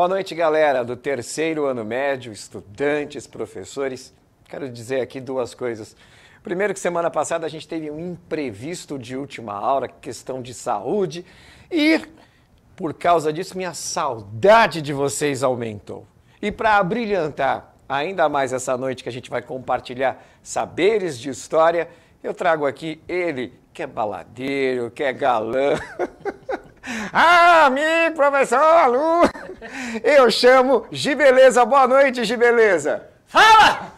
Boa noite, galera do terceiro ano médio, estudantes, professores. Quero dizer aqui duas coisas. Primeiro que semana passada a gente teve um imprevisto de última hora, questão de saúde, e por causa disso minha saudade de vocês aumentou. E para brilhantar ainda mais essa noite que a gente vai compartilhar saberes de história, eu trago aqui ele, que é baladeiro, que é galã. Ah, amigo, professor, aluno, eu chamo Gibeleza. Boa noite, Gibeleza. Fala!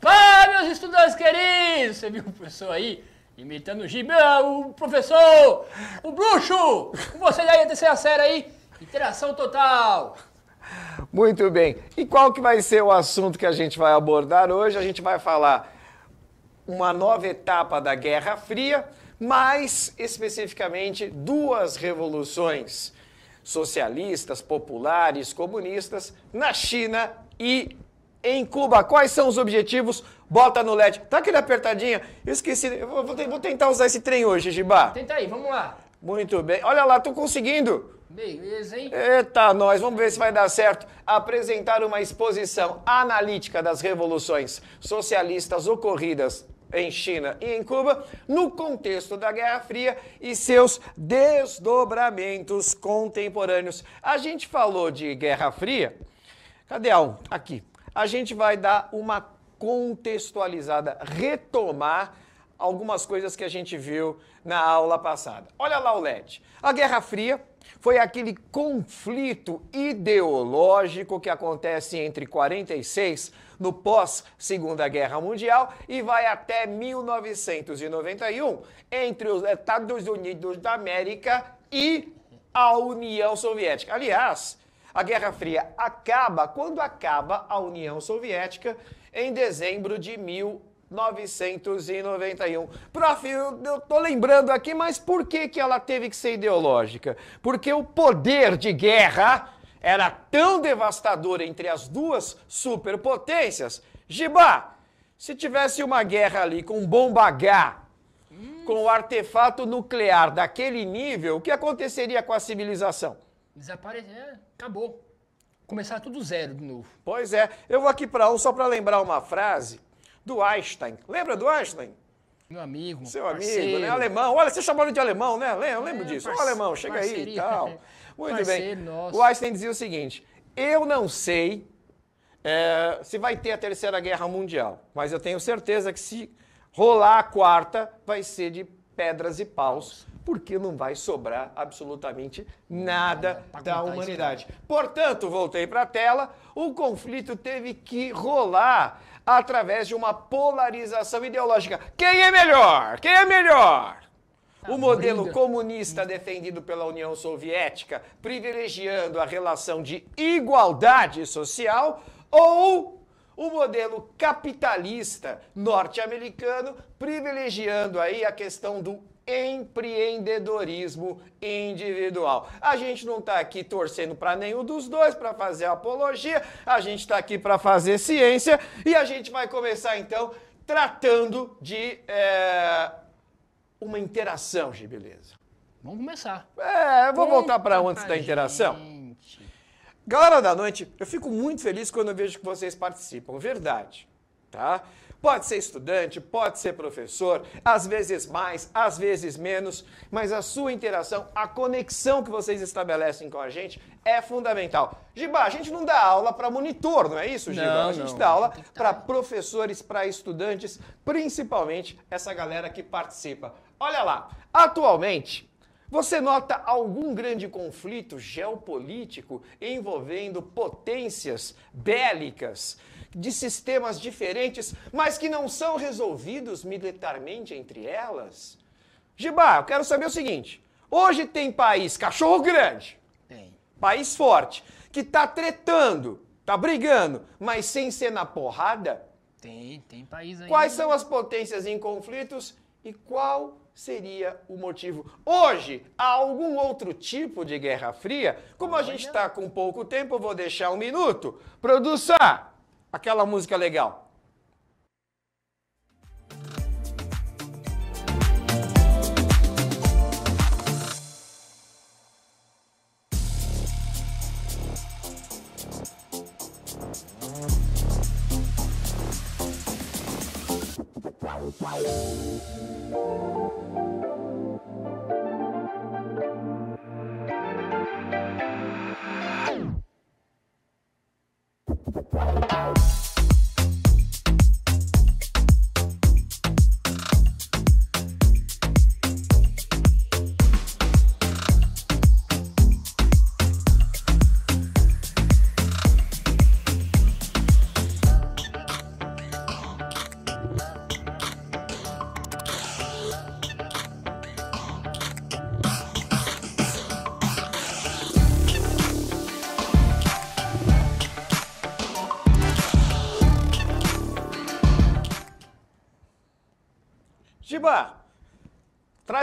Fala, meus estudantes queridos! Você viu o professor aí imitando o Gibi, o professor, o bruxo, com você daí a terceira série aí, interação total. Muito bem. E qual que vai ser o assunto que a gente vai abordar hoje? A gente vai falar uma nova etapa da Guerra Fria, mais especificamente duas revoluções socialistas, populares, comunistas na China e em Cuba. Quais são os objetivos? Bota no LED. Tá aquele apertadinho? esqueci. Eu vou, vou, tentar usar esse trem hoje, Gibá. Tenta aí, vamos lá. Muito bem. Olha lá, tô conseguindo. Beleza, hein? Eita, nós. Vamos ver se vai dar certo. Apresentar uma exposição analítica das revoluções socialistas ocorridas em China e em Cuba, no contexto da Guerra Fria e seus desdobramentos contemporâneos. A gente falou de Guerra Fria. Cadê a um? Aqui. A gente vai dar uma contextualizada, retomar algumas coisas que a gente viu na aula passada. Olha lá o LED. A Guerra Fria foi aquele conflito ideológico que acontece entre 46, no pós-Segunda Guerra Mundial, e vai até 1991, entre os Estados Unidos da América e a União Soviética. Aliás, a Guerra Fria acaba quando acaba a União Soviética em dezembro de 1991. 991. Prof, eu, eu tô lembrando aqui, mas por que, que ela teve que ser ideológica? Porque o poder de guerra era tão devastador entre as duas superpotências. Gibá, se tivesse uma guerra ali com bomba H, hum. com o artefato nuclear daquele nível, o que aconteceria com a civilização? Desaparecer, é, acabou. Começar tudo zero de novo. Pois é. Eu vou aqui para um só para lembrar uma frase do Einstein. Lembra do Einstein? Meu amigo. Seu parceiro. amigo, né? Alemão. Olha, você chamou de alemão, né? Eu lembro é, disso. Parce... alemão, chega parceria. aí e tal. Muito parceiro, bem. Nossa. O Einstein dizia o seguinte: eu não sei é, se vai ter a terceira guerra mundial, mas eu tenho certeza que se rolar a quarta, vai ser de pedras e paus porque não vai sobrar absolutamente nada é, da humanidade. Portanto, voltei para a tela, o conflito teve que rolar através de uma polarização ideológica. Quem é melhor? Quem é melhor? Tá o modelo comunista defendido pela União Soviética, privilegiando a relação de igualdade social, ou o modelo capitalista norte-americano, privilegiando aí a questão do empreendedorismo individual. A gente não está aqui torcendo para nenhum dos dois para fazer apologia, a gente está aqui para fazer ciência e a gente vai começar então tratando de é, uma interação, de beleza. Vamos começar. É, vou voltar para antes da interação. Gente. Galera da noite, eu fico muito feliz quando eu vejo que vocês participam, verdade, tá? Pode ser estudante, pode ser professor, às vezes mais, às vezes menos, mas a sua interação, a conexão que vocês estabelecem com a gente é fundamental. Giba, a gente não dá aula para monitor, não é isso, Giba? Não, a gente não. dá aula para professores, para estudantes, principalmente essa galera que participa. Olha lá, atualmente você nota algum grande conflito geopolítico envolvendo potências bélicas? de sistemas diferentes, mas que não são resolvidos militarmente entre elas? Gibá, eu quero saber o seguinte: hoje tem país cachorro grande, tem. país forte, que está tretando, está brigando, mas sem ser na porrada? Tem, tem país aí. Quais são as potências em conflitos e qual seria o motivo. Hoje, há algum outro tipo de Guerra Fria? Como a gente está com pouco tempo, eu vou deixar um minuto. Produção! aquela música legal. Wow.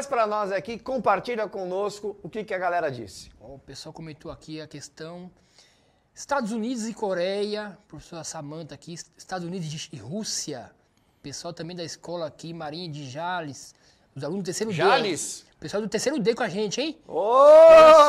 Traz para nós aqui, compartilha conosco o que, que a galera disse. O pessoal comentou aqui a questão Estados Unidos e Coreia, professora Samanta aqui, Estados Unidos e Rússia, pessoal também da escola aqui, Marinha de Jales, os alunos do terceiro Jales? Pessoal do terceiro D com a gente, hein? Ô,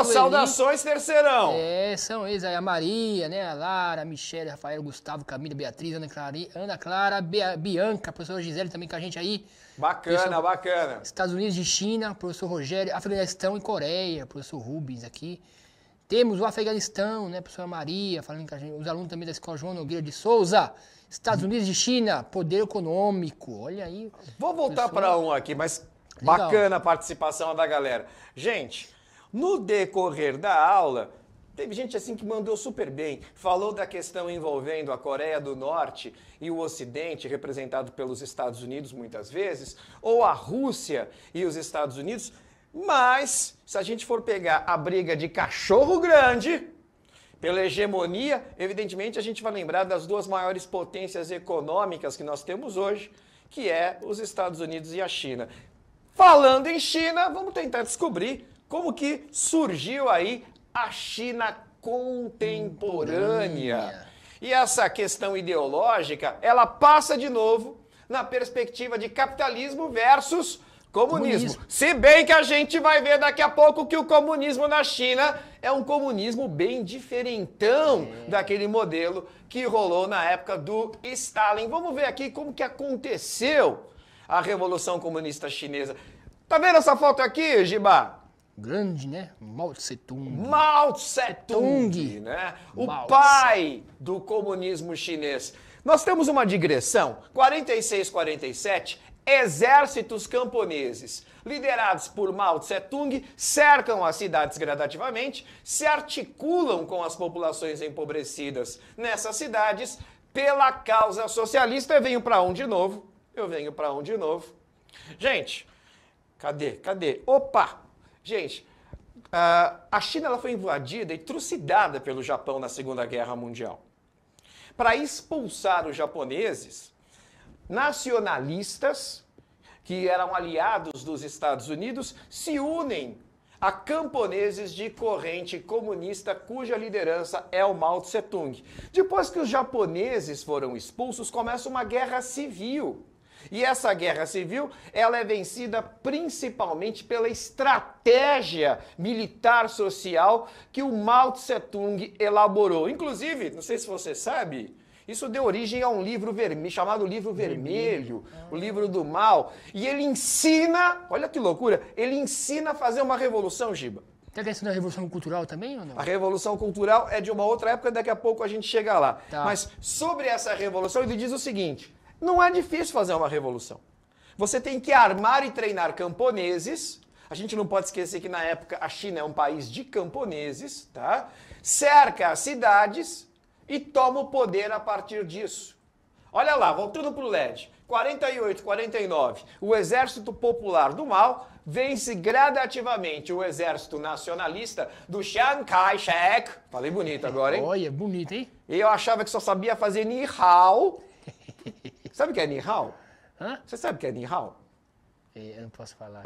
oh, saudações, terceirão! É, são eles aí, a Maria, né? A Lara, a Michelle, Rafael, Gustavo, Camila, Beatriz, Ana Clara, Ana Clara Bianca, a professora Gisele também com a gente aí. Bacana, bacana. Estados Unidos de China, professor Rogério, Afeganistão e Coreia, professor Rubens aqui. Temos o Afeganistão, né? Professora Maria, falando com a gente, os alunos também da Escola João Nogueira de Souza. Estados Unidos de China, poder econômico, olha aí. Vou voltar para um aqui, mas Legal. Então. Bacana a participação da galera. Gente, no decorrer da aula, Teve gente assim que mandou super bem. Falou da questão envolvendo a Coreia do Norte e o Ocidente, representado pelos Estados Unidos muitas vezes, ou a Rússia e os Estados Unidos. Mas, se a gente for pegar a briga de cachorro grande pela hegemonia, evidentemente a gente vai lembrar das duas maiores potências econômicas que nós temos hoje, que é os Estados Unidos e a China. Falando em China, vamos tentar descobrir como que surgiu aí a China contemporânea. E essa questão ideológica, ela passa de novo na perspectiva de capitalismo versus comunismo. comunismo. Se bem que a gente vai ver daqui a pouco que o comunismo na China é um comunismo bem diferentão é. daquele modelo que rolou na época do Stalin. Vamos ver aqui como que aconteceu a Revolução Comunista Chinesa. Tá vendo essa foto aqui, Giba? Grande, né? Mao Tse Tung. Mao Tse Tung, né? O Mao pai do comunismo chinês. Nós temos uma digressão. 46, 47, exércitos camponeses, liderados por Mao Tse-tung, cercam as cidades gradativamente, se articulam com as populações empobrecidas nessas cidades pela causa socialista. E venho para um de novo eu venho para um de novo. Gente, cadê? Cadê? Opa! Gente, a China ela foi invadida e trucidada pelo Japão na Segunda Guerra Mundial. Para expulsar os japoneses, nacionalistas, que eram aliados dos Estados Unidos, se unem a camponeses de corrente comunista cuja liderança é o Mao Tse-tung. Depois que os japoneses foram expulsos, começa uma guerra civil e essa guerra civil, ela é vencida principalmente pela estratégia militar social que o Mao Tse Tung elaborou. Inclusive, não sei se você sabe, isso deu origem a um livro vermelho, chamado Livro Vermelho, o livro do mal. E ele ensina, olha que loucura, ele ensina a fazer uma revolução, Giba. Tem a questão da Revolução Cultural também ou não? A Revolução Cultural é de uma outra época, daqui a pouco a gente chega lá. Tá. Mas sobre essa revolução, ele diz o seguinte: não é difícil fazer uma revolução. Você tem que armar e treinar camponeses. A gente não pode esquecer que na época a China é um país de camponeses, tá? Cerca as cidades e toma o poder a partir disso. Olha lá, voltando para o LED, 48, 49, o exército popular do mal vence gradativamente o exército nacionalista do Chiang Kai-shek. Falei bonito agora, hein? Olha, bonito, hein? Eu achava que só sabia fazer ni hao. Sabe o que é Nihao? Você sabe o que é Nihao? É, eu não posso falar.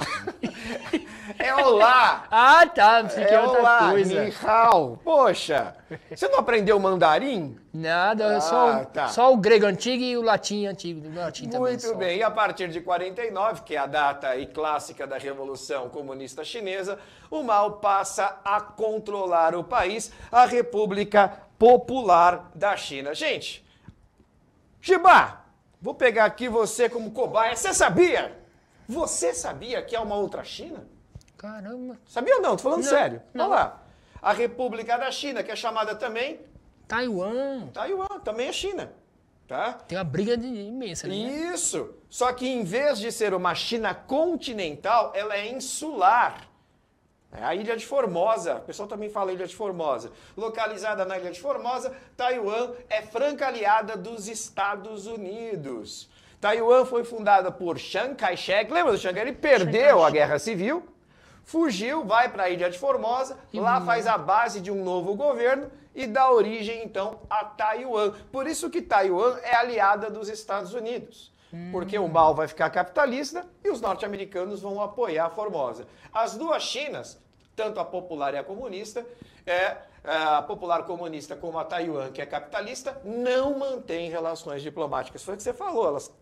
é olá! Ah, tá. Pensei é que é outra olá, coisa. Ni hao. Poxa, você não aprendeu mandarim? Nada, ah, só, tá. só o grego antigo e o latim antigo. O latim Muito também, só. bem. E a partir de 49, que é a data e clássica da Revolução Comunista Chinesa, o Mao passa a controlar o país, a República Popular da China. Gente, Shibá! Vou pegar aqui você como cobaia. Você sabia? Você sabia que há uma outra China? Caramba. Sabia ou não? Tô falando não, sério. Não. Olha lá. A República da China, que é chamada também... Taiwan. Taiwan, também é China. Tá? Tem uma briga de, imensa ali. Né? Isso. Só que em vez de ser uma China continental, ela é insular. É a Ilha de Formosa, o pessoal também fala Ilha de Formosa. Localizada na Ilha de Formosa, Taiwan é franca aliada dos Estados Unidos. Taiwan foi fundada por Chiang Kai-shek, lembra do Chiang? Ele perdeu a guerra civil, fugiu, vai para a Ilha de Formosa, lá faz a base de um novo governo e dá origem então a Taiwan. Por isso que Taiwan é aliada dos Estados Unidos. Porque o mal vai ficar capitalista e os norte-americanos vão apoiar a Formosa. As duas Chinas, tanto a popular e a comunista, é, é a popular comunista como a Taiwan, que é capitalista, não mantém relações diplomáticas. Foi o que você falou, elas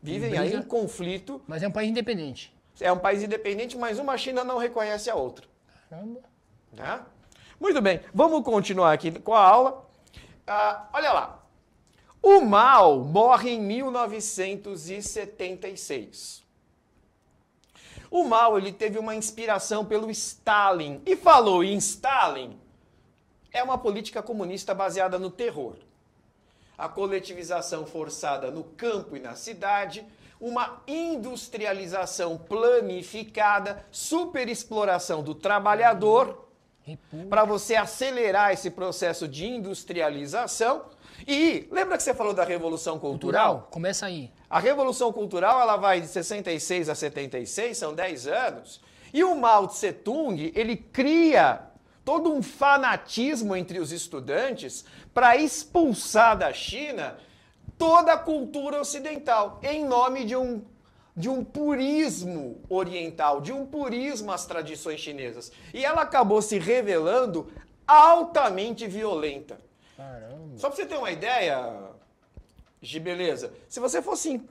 vivem aí em é- conflito. Mas é um país independente. É um país independente, mas uma China não reconhece a outra. Caramba. Né? Muito bem, vamos continuar aqui com a aula. Ah, olha lá, o Mal morre em 1976. O Mal ele teve uma inspiração pelo Stalin e falou em Stalin é uma política comunista baseada no terror. A coletivização forçada no campo e na cidade, uma industrialização planificada, superexploração do trabalhador, para você acelerar esse processo de industrialização e lembra que você falou da Revolução Cultural? Cultural? Começa aí. A Revolução Cultural ela vai de 66 a 76, são 10 anos. E o Mao Tse Tung, ele cria todo um fanatismo entre os estudantes para expulsar da China toda a cultura ocidental, em nome de um de um purismo oriental, de um purismo às tradições chinesas. E ela acabou se revelando altamente violenta. Caramba. Só pra você ter uma ideia, de beleza. Se você fosse,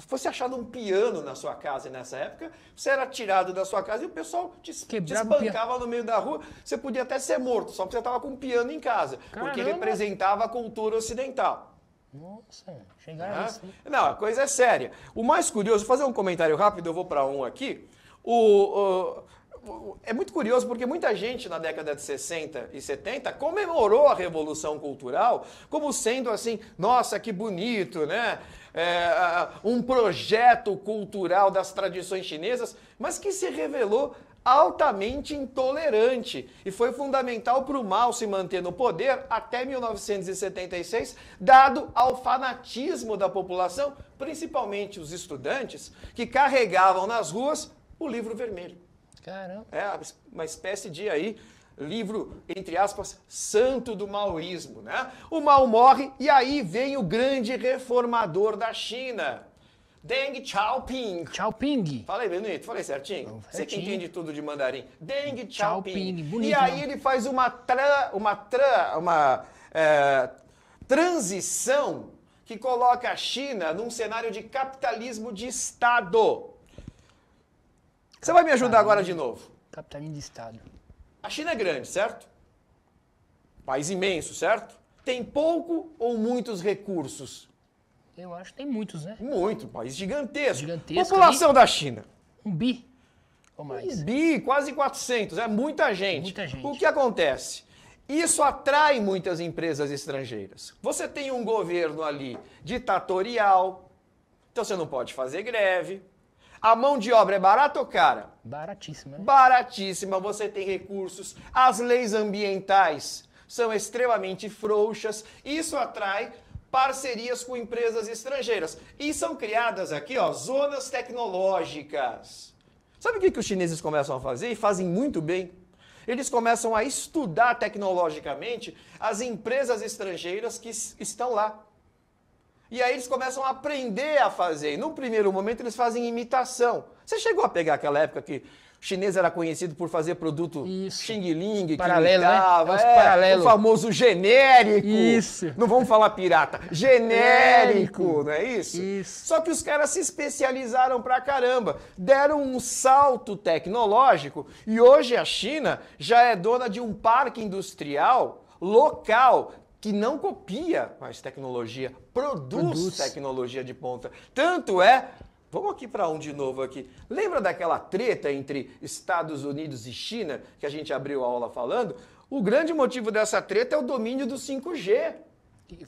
fosse achado um piano na sua casa nessa época, você era tirado da sua casa e o pessoal te, te espancava no meio da rua. Você podia até ser morto, só porque você estava com um piano em casa, Caramba. porque representava a cultura ocidental. Nossa, chegar ah, assim. Não, a coisa é séria. O mais curioso, fazer um comentário rápido, eu vou para um aqui. O, o, é muito curioso porque muita gente na década de 60 e 70 comemorou a Revolução Cultural como sendo assim, nossa, que bonito, né? É, um projeto cultural das tradições chinesas, mas que se revelou altamente intolerante e foi fundamental para o mal se manter no poder até 1976, dado ao fanatismo da população, principalmente os estudantes, que carregavam nas ruas o livro vermelho. Caramba. É uma espécie de aí livro, entre aspas, santo do maoísmo, né? O Mao morre e aí vem o grande reformador da China, Deng Xiaoping. Xiaoping. Falei bonito, falei certinho. Não, Você que entende tudo de mandarim. Deng Xiaoping. Bonito, e aí né? ele faz uma tra, uma tra, uma é, transição que coloca a China num cenário de capitalismo de Estado. Você vai me ajudar agora de novo? Capitalismo de Estado. A China é grande, certo? País imenso, certo? Tem pouco ou muitos recursos? Eu acho que tem muitos, né? Muito, país gigantesco. gigantesco População da China? Um bi ou mais. Um bi, quase 400, é muita gente. muita gente. O que acontece? Isso atrai muitas empresas estrangeiras. Você tem um governo ali ditatorial, então você não pode fazer greve, a mão de obra é barata ou cara? Baratíssima. Né? Baratíssima, você tem recursos. As leis ambientais são extremamente frouxas. Isso atrai parcerias com empresas estrangeiras. E são criadas aqui, ó, zonas tecnológicas. Sabe o que, que os chineses começam a fazer e fazem muito bem? Eles começam a estudar tecnologicamente as empresas estrangeiras que estão lá. E aí eles começam a aprender a fazer. no primeiro momento eles fazem imitação. Você chegou a pegar aquela época que o chinês era conhecido por fazer produto Xing Ling, paralelo, que né? imitava, né? é, o famoso genérico. Isso. Não vamos falar pirata. Genérico, não é isso? isso? Só que os caras se especializaram pra caramba, deram um salto tecnológico e hoje a China já é dona de um parque industrial local que não copia mais tecnologia, produz, produz. tecnologia de ponta. Tanto é Vamos aqui para um de novo aqui. Lembra daquela treta entre Estados Unidos e China que a gente abriu a aula falando? O grande motivo dessa treta é o domínio do 5G.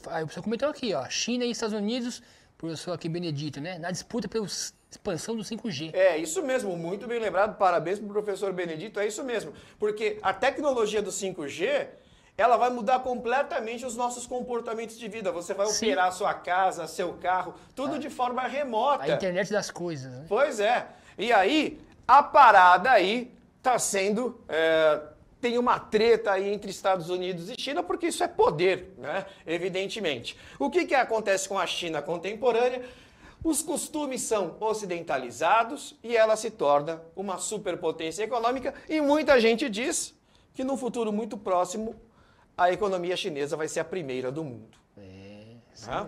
Aí o pessoal comentou aqui, ó, China e Estados Unidos, professor aqui Benedito, né, na disputa pela expansão do 5G. É, isso mesmo, muito bem lembrado. Parabéns para o professor Benedito, é isso mesmo. Porque a tecnologia do 5G ela vai mudar completamente os nossos comportamentos de vida. Você vai Sim. operar sua casa, seu carro, tudo ah. de forma remota. A internet das coisas. Né? Pois é. E aí, a parada aí está sendo. É, tem uma treta aí entre Estados Unidos e China, porque isso é poder, né? Evidentemente. O que, que acontece com a China contemporânea? Os costumes são ocidentalizados e ela se torna uma superpotência econômica, e muita gente diz que no futuro muito próximo a economia chinesa vai ser a primeira do mundo. É, tá?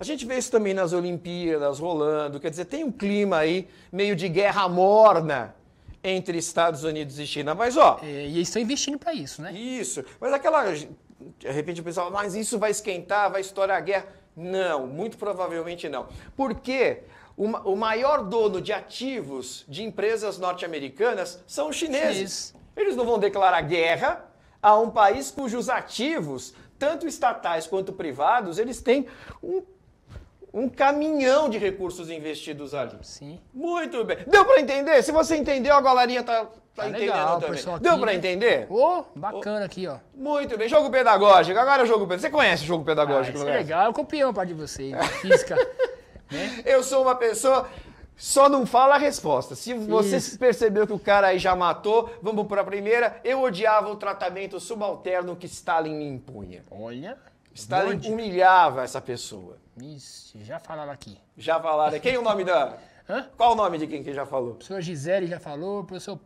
A gente vê isso também nas Olimpíadas rolando, quer dizer, tem um clima aí meio de guerra morna entre Estados Unidos e China, mas ó. É, e eles estão investindo para isso, né? Isso. Mas aquela. De repente o pessoal, mas isso vai esquentar, vai estourar a guerra. Não, muito provavelmente não. Porque o, maior dono de ativos de empresas norte-americanas são os chineses. Eles não vão declarar guerra a um país cujos ativos, tanto estatais quanto privados, eles têm um, um caminhão de recursos investidos ali. Sim. Muito bem. Deu para entender? Se você entendeu, a galerinha tá, tá, tá entendendo legal, também. Aqui, Deu para né? entender? Oh, bacana aqui, ó. Muito bem. Jogo pedagógico. Agora é jogo pedagógico. Você conhece o jogo pedagógico, ah, é legal. Eu copiei uma parte de você, né? física. né? Eu sou uma pessoa só não fala a resposta. Se você Isso. percebeu que o cara aí já matou, vamos para a primeira. Eu odiava o tratamento subalterno que Stalin me impunha. Olha. Stalin Bonde. humilhava essa pessoa. Isso, já falaram aqui. Já falaram. Quem é o nome da. Hã? Qual o nome de quem que já falou? O professor Gisele já falou, o professor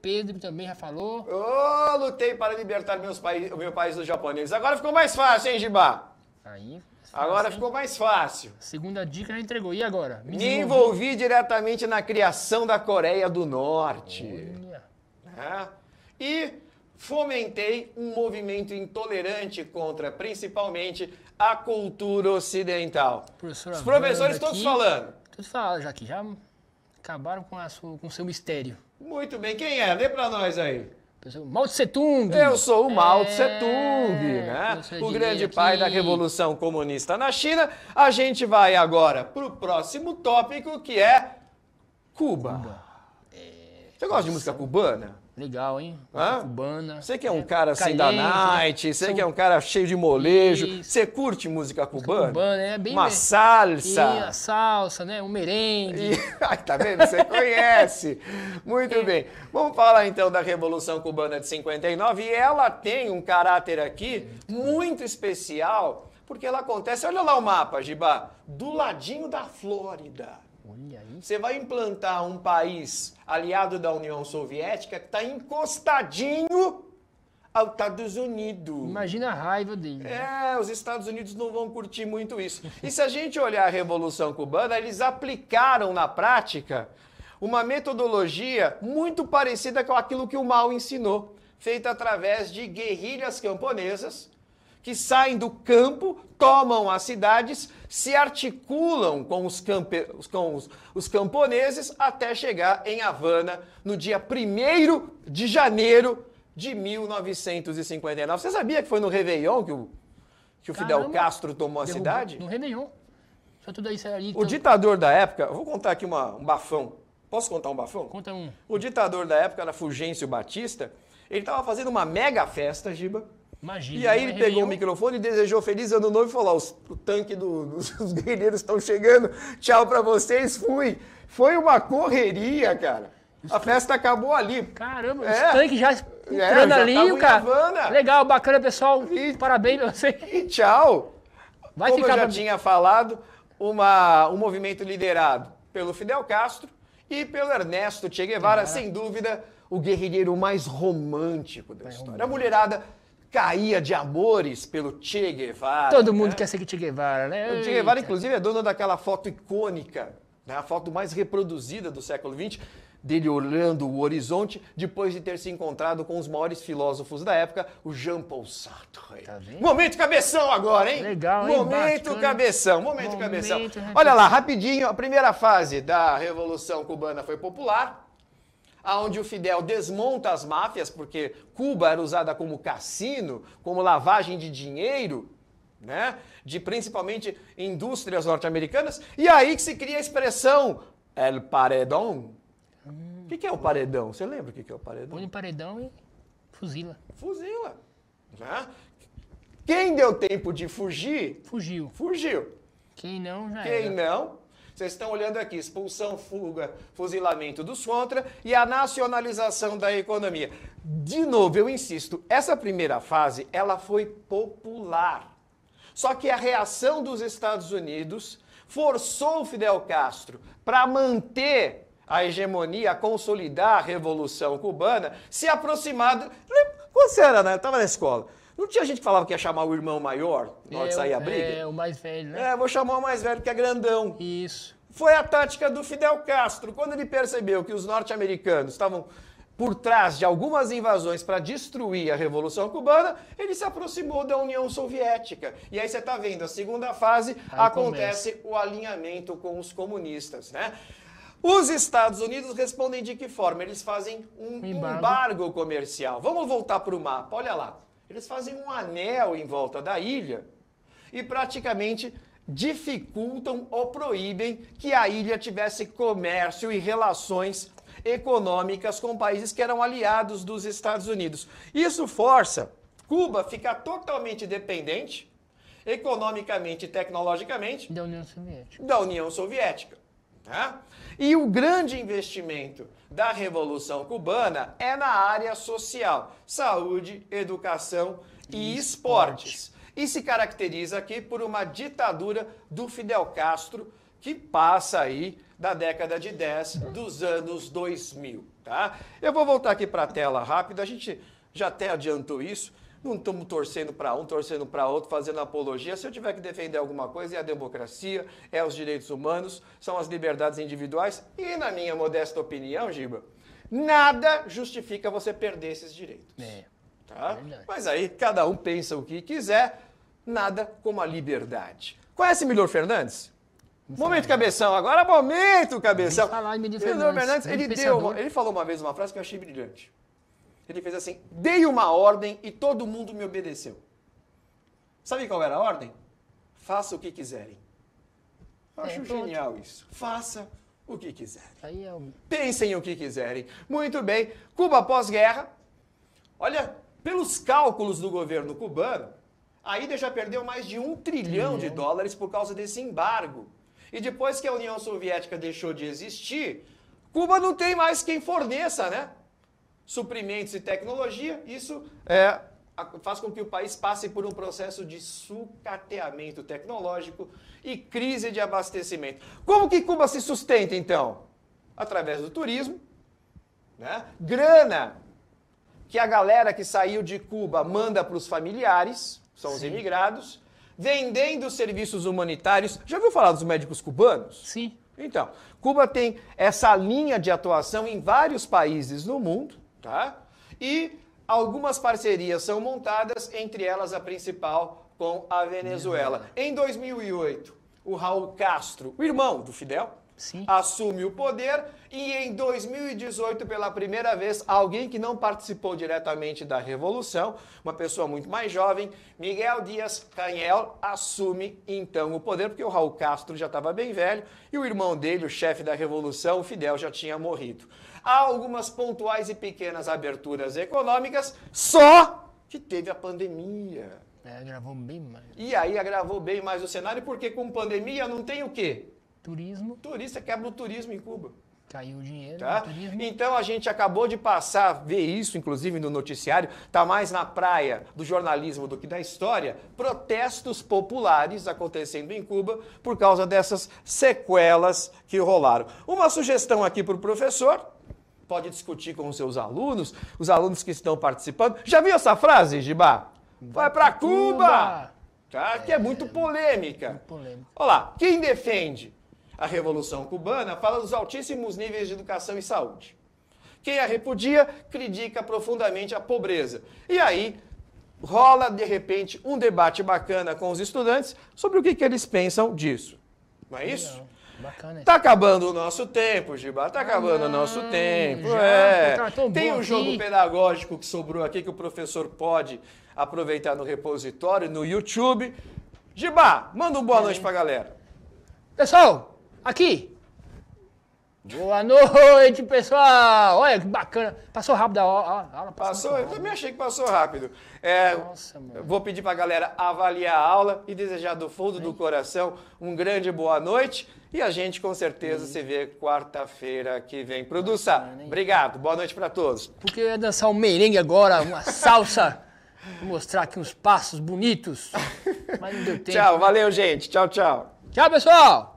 Pedro também já falou. Ô, oh, lutei para libertar meus país, meu país dos japoneses. Agora ficou mais fácil, hein, Gibá? Aí Agora ficou mais fácil. Segunda dica, entregou. E agora? Me, Me envolvi diretamente na criação da Coreia do Norte. É. E fomentei um movimento intolerante contra, principalmente, a cultura ocidental. Os professores todos aqui, falando. Todos falando já aqui, já acabaram com, a sua, com o seu mistério. Muito bem, quem é? Lê para nós aí. Mao Tse Tung. Eu sou o Mao Tse Tung, é, né? O grande aqui. pai da Revolução Comunista na China. A gente vai agora para o próximo tópico que é Cuba. Cuba. Você gosta Nossa. de música cubana? Legal, hein? cubana. Você que é um é. cara assim da né? night, você que é um cara cheio de molejo, você curte música cubana? Música cubana, é bem... Uma salsa. E a salsa, né? Um merengue. E... Ai, tá vendo? Você conhece. Muito é. bem. Vamos falar então da Revolução Cubana de 59 e ela tem um caráter aqui muito especial porque ela acontece, olha lá o mapa, Gibá, do ladinho da Flórida. Olha aí. Você vai implantar um país aliado da União Soviética que está encostadinho aos Estados Unidos. Imagina a raiva dele. Né? É, os Estados Unidos não vão curtir muito isso. E se a gente olhar a Revolução Cubana, eles aplicaram na prática uma metodologia muito parecida com aquilo que o Mao ensinou, feita através de guerrilhas camponesas que saem do campo, tomam as cidades, se articulam com os, campe... com os, os camponeses até chegar em Havana no dia 1 de janeiro de 1959. Você sabia que foi no Réveillon que o, que o Fidel Castro tomou a cidade? No Réveillon. Só tudo isso aí. O então. ditador da época, vou contar aqui uma, um bafão. Posso contar um bafão? Conta um. O ditador da época era Fulgêncio Batista. Ele estava fazendo uma mega festa, Giba Imagina. E aí ele pegou o microfone e desejou feliz ano novo e falou: os, o tanque dos guerreiros estão chegando, tchau para vocês, fui. Foi uma correria, cara. A festa acabou ali. Caramba, é. os tanques já é, entrando é, já ali, cara. Legal, bacana, pessoal. E, Parabéns pra você. E tchau. Vai Como ficar eu já pra... tinha falado, uma, um movimento liderado pelo Fidel Castro e pelo Ernesto Che Guevara, sem dúvida, o guerrilheiro mais romântico da é história. A mulherada caía de amores pelo Che Guevara. Todo mundo né? quer ser Che Guevara, né? O Che Guevara, inclusive, é dono daquela foto icônica, né? a foto mais reproduzida do século XX, dele olhando o horizonte depois de ter se encontrado com os maiores filósofos da época, o Jean-Paul Sartre. Tá Momento cabeção agora, hein? Legal, hein? Momento Bate, cabeção. Momento, Momento cabeção. Né? Olha lá, rapidinho, a primeira fase da Revolução Cubana foi popular onde o Fidel desmonta as máfias, porque Cuba era usada como cassino, como lavagem de dinheiro, né? de principalmente indústrias norte-americanas, e aí que se cria a expressão El Paredão. O hum, que, é o paredão? Você lembra o que, que é o paredão? Põe o paredão e fuzila. Fuzila. Né? Quem deu tempo de fugir? Fugiu. Fugiu. Quem não, já Quem era. não, vocês estão olhando aqui: expulsão, fuga, fuzilamento dos contra e a nacionalização da economia. De novo, eu insisto, essa primeira fase ela foi popular. Só que a reação dos Estados Unidos forçou Fidel Castro para manter a hegemonia, consolidar a revolução cubana, se aproximar. Quando você era, né? Eu estava na escola não tinha gente que falava que ia chamar o irmão maior na hora que é, saía a é, briga? É, o mais velho, né? É, vou chamar o mais velho, porque é grandão. Isso. Foi a tática do Fidel Castro. Quando ele percebeu que os norte-americanos estavam por trás de algumas invasões para destruir a Revolução Cubana, ele se aproximou da União Soviética. E aí você está vendo, a segunda fase aí acontece começa. o alinhamento com os comunistas, né? Os Estados Unidos respondem de que forma? Eles fazem um embargo, embargo comercial. Vamos voltar para o mapa, olha lá. Eles fazem um anel em volta da ilha e praticamente dificultam ou proíbem que a ilha tivesse comércio e relações econômicas com países que eram aliados dos Estados Unidos. Isso força Cuba a ficar totalmente dependente, economicamente e tecnologicamente, da União Soviética. Da União Soviética. Né? E o grande investimento da Revolução Cubana é na área social, saúde, educação e, e esportes. esportes. E se caracteriza aqui por uma ditadura do Fidel Castro que passa aí da década de 10 dos anos 2000, tá? Eu vou voltar aqui para a tela rápido, a gente já até adiantou isso, não estamos torcendo para um, torcendo para outro, fazendo apologia. Se eu tiver que defender alguma coisa, é a democracia, é os direitos humanos, são as liberdades individuais. E, na minha modesta opinião, Giba, nada justifica você perder esses direitos. É. Tá? É Mas aí, cada um pensa o que quiser, nada como a liberdade. Conhece Milor Fernandes? Momento cabeção, agora momento cabeção. Falar, Fernandes, ele, deu, ele falou uma vez uma frase que eu achei brilhante. Ele fez assim: dei uma ordem e todo mundo me obedeceu. Sabe qual era a ordem? Faça o que quiserem. É, acho é, genial isso. Faça o que quiserem. É Pensem o que quiserem. Muito bem. Cuba pós-guerra. Olha, pelos cálculos do governo cubano, a ilha já perdeu mais de um trilhão de dólares por causa desse embargo. E depois que a União Soviética deixou de existir, Cuba não tem mais quem forneça, né? suprimentos e tecnologia, isso é, faz com que o país passe por um processo de sucateamento tecnológico e crise de abastecimento. Como que Cuba se sustenta, então? Através do turismo, né? grana que a galera que saiu de Cuba manda para os familiares, são Sim. os imigrados, vendendo serviços humanitários. Já ouviu falar dos médicos cubanos? Sim. Então, Cuba tem essa linha de atuação em vários países no mundo. Tá? E algumas parcerias são montadas, entre elas a principal com a Venezuela. Em 2008, o Raul Castro, o irmão do Fidel, Sim. assume o poder e em 2018, pela primeira vez, alguém que não participou diretamente da revolução, uma pessoa muito mais jovem, Miguel Dias Canel, assume então o poder, porque o Raul Castro já estava bem velho e o irmão dele, o chefe da revolução, o Fidel, já tinha morrido. Há algumas pontuais e pequenas aberturas econômicas, só que teve a pandemia. É, agravou bem mais. E aí agravou bem mais o cenário, porque com pandemia não tem o quê? Turismo. Turista quebra o turismo em Cuba. Caiu o dinheiro tá? Né, então a gente acabou de passar, ver isso, inclusive no noticiário, está mais na praia do jornalismo do que da história, protestos populares acontecendo em Cuba por causa dessas sequelas que rolaram. Uma sugestão aqui para o professor, pode discutir com os seus alunos, os alunos que estão participando. Já viu essa frase, Gibá? Vai para Cuba! Tá? Que é, é muito polêmica. Olha lá, quem defende a Revolução Cubana fala dos altíssimos níveis de educação e saúde. Quem a repudia critica profundamente a pobreza. E aí rola, de repente, um debate bacana com os estudantes sobre o que, que eles pensam disso. Não é isso? Legal. Bacana. Tá acabando o nosso tempo, Giba. Tá acabando ah, o nosso tempo. Já, é. Tá Tem um aqui. jogo pedagógico que sobrou aqui que o professor pode aproveitar no repositório, no YouTube. Giba, manda um boa é. noite pra galera. Pessoal, aqui, Boa noite, pessoal! Olha que bacana. Passou rápido a aula. passou, eu também achei que passou rápido. É, Nossa, mano. Vou pedir para a galera avaliar a aula e desejar do fundo do coração um grande boa noite. E a gente com certeza se vê quarta-feira que vem. Produça, obrigado. Boa noite para todos. Porque eu ia dançar um merengue agora, uma salsa. Vou mostrar aqui uns passos bonitos. Mas não deu tempo. Tchau, valeu, gente. Tchau, tchau. Tchau, pessoal!